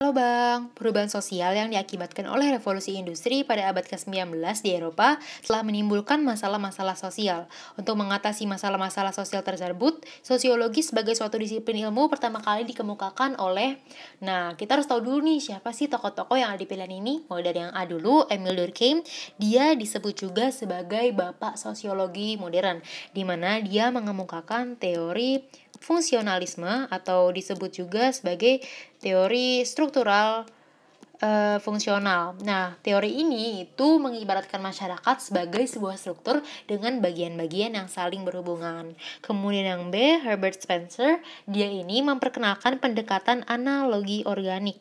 Halo Bang, perubahan sosial yang diakibatkan oleh revolusi industri pada abad ke-19 di Eropa telah menimbulkan masalah-masalah sosial. Untuk mengatasi masalah-masalah sosial tersebut, sosiologi sebagai suatu disiplin ilmu pertama kali dikemukakan oleh... Nah, kita harus tahu dulu nih siapa sih tokoh-tokoh yang ada di pilihan ini. Mulai dari yang A dulu, Emil Durkheim, dia disebut juga sebagai bapak sosiologi modern, di mana dia mengemukakan teori fungsionalisme atau disebut juga sebagai teori struktural e, fungsional. Nah, teori ini itu mengibaratkan masyarakat sebagai sebuah struktur dengan bagian-bagian yang saling berhubungan. Kemudian yang B, Herbert Spencer, dia ini memperkenalkan pendekatan analogi organik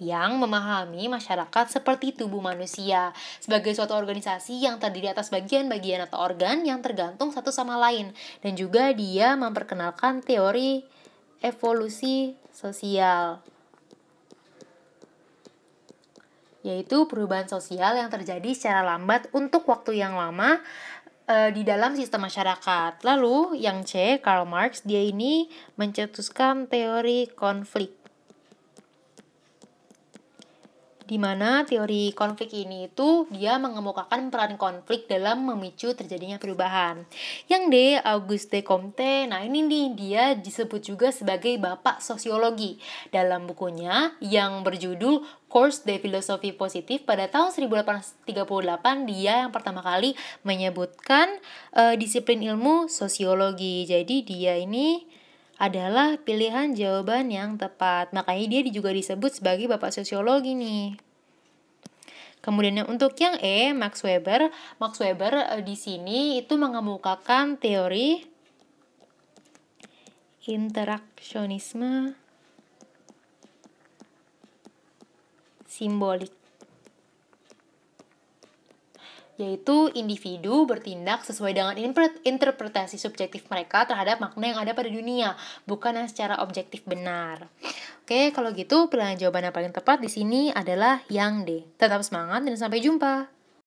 yang memahami masyarakat seperti tubuh manusia sebagai suatu organisasi yang terdiri atas bagian-bagian atau organ yang tergantung satu sama lain dan juga dia memperkenalkan teori evolusi sosial yaitu perubahan sosial yang terjadi secara lambat untuk waktu yang lama eh, di dalam sistem masyarakat. Lalu yang C, Karl Marx, dia ini mencetuskan teori konflik di mana teori konflik ini itu dia mengemukakan peran konflik dalam memicu terjadinya perubahan. Yang D, Auguste Comte, nah ini nih dia disebut juga sebagai bapak sosiologi dalam bukunya yang berjudul Course de Philosophie Positif pada tahun 1838 dia yang pertama kali menyebutkan uh, disiplin ilmu sosiologi. Jadi dia ini adalah pilihan jawaban yang tepat. Makanya dia juga disebut sebagai bapak sosiologi nih. Kemudian untuk yang E, Max Weber. Max Weber eh, di sini itu mengemukakan teori interaksionisme simbolik yaitu individu bertindak sesuai dengan interpretasi subjektif mereka terhadap makna yang ada pada dunia, bukan yang secara objektif benar. Oke, kalau gitu pilihan jawaban yang paling tepat di sini adalah yang D. Tetap semangat dan sampai jumpa.